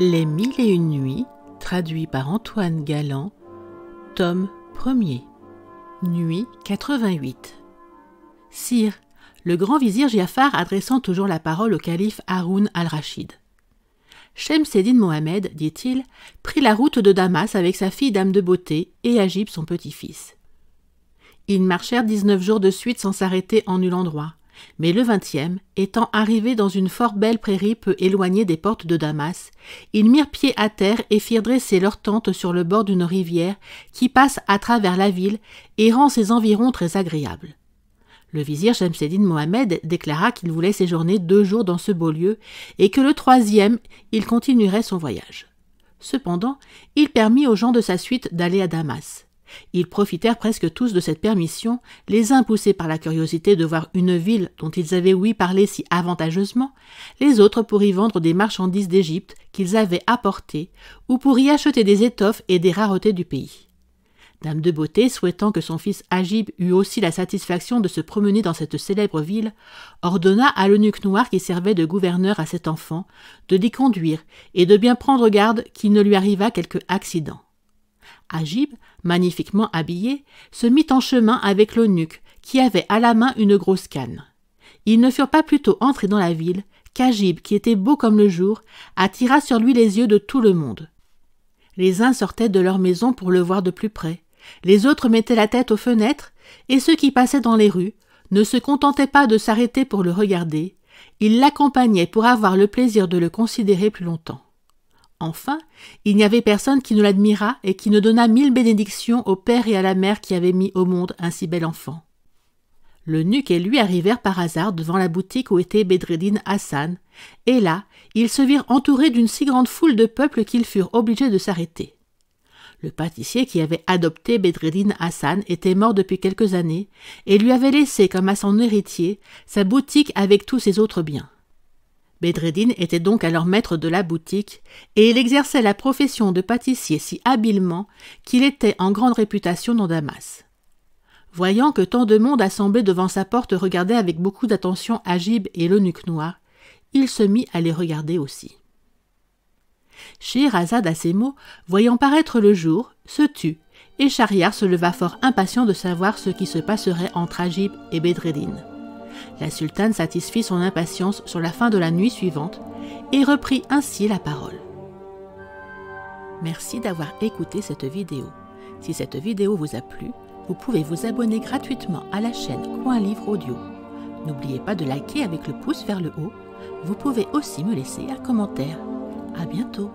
Les Mille et une nuits, traduit par Antoine Galland, tome 1er, nuit 88. Sire, le grand vizir Giafar adressant toujours la parole au calife Haroun al-Rachid. Shemseddin Mohamed, dit-il, prit la route de Damas avec sa fille Dame de Beauté et Agib son petit-fils. Ils marchèrent dix-neuf jours de suite sans s'arrêter en nul endroit. Mais le vingtième, étant arrivé dans une fort belle prairie peu éloignée des portes de Damas, ils mirent pied à terre et firent dresser leur tente sur le bord d'une rivière qui passe à travers la ville et rend ses environs très agréables. Le vizir schemseddin Mohamed déclara qu'il voulait séjourner deux jours dans ce beau lieu et que le troisième, il continuerait son voyage. Cependant, il permit aux gens de sa suite d'aller à Damas. Ils profitèrent presque tous de cette permission, les uns poussés par la curiosité de voir une ville dont ils avaient oui parler si avantageusement, les autres pour y vendre des marchandises d'Égypte qu'ils avaient apportées, ou pour y acheter des étoffes et des raretés du pays. Dame de beauté, souhaitant que son fils Agib eût aussi la satisfaction de se promener dans cette célèbre ville, ordonna à l'eunuque noir qui servait de gouverneur à cet enfant de l'y conduire et de bien prendre garde qu'il ne lui arrivât quelque accident. Agib, magnifiquement habillé, se mit en chemin avec l'eunuque, qui avait à la main une grosse canne. Ils ne furent pas plutôt entrés dans la ville qu'Agib, qui était beau comme le jour, attira sur lui les yeux de tout le monde. Les uns sortaient de leur maison pour le voir de plus près, les autres mettaient la tête aux fenêtres, et ceux qui passaient dans les rues ne se contentaient pas de s'arrêter pour le regarder, ils l'accompagnaient pour avoir le plaisir de le considérer plus longtemps. Enfin, il n'y avait personne qui ne l'admira et qui ne donna mille bénédictions au père et à la mère qui avaient mis au monde un si bel enfant. nuque et lui arrivèrent par hasard devant la boutique où était Bedreddin Hassan, et là, ils se virent entourés d'une si grande foule de peuple qu'ils furent obligés de s'arrêter. Le pâtissier qui avait adopté Bedreddin Hassan était mort depuis quelques années et lui avait laissé comme à son héritier sa boutique avec tous ses autres biens. Bedreddin était donc alors maître de la boutique, et il exerçait la profession de pâtissier si habilement qu'il était en grande réputation dans Damas. Voyant que tant de monde assemblé devant sa porte regardait avec beaucoup d'attention Agib et l'eunuque noir, il se mit à les regarder aussi. Scheherazade, à ces mots, voyant paraître le jour, se tut, et Shahriar se leva fort impatient de savoir ce qui se passerait entre Agib et Bedreddin. La sultane satisfit son impatience sur la fin de la nuit suivante et reprit ainsi la parole. Merci d'avoir écouté cette vidéo. Si cette vidéo vous a plu, vous pouvez vous abonner gratuitement à la chaîne Coin Livre Audio. N'oubliez pas de liker avec le pouce vers le haut. Vous pouvez aussi me laisser un commentaire. À bientôt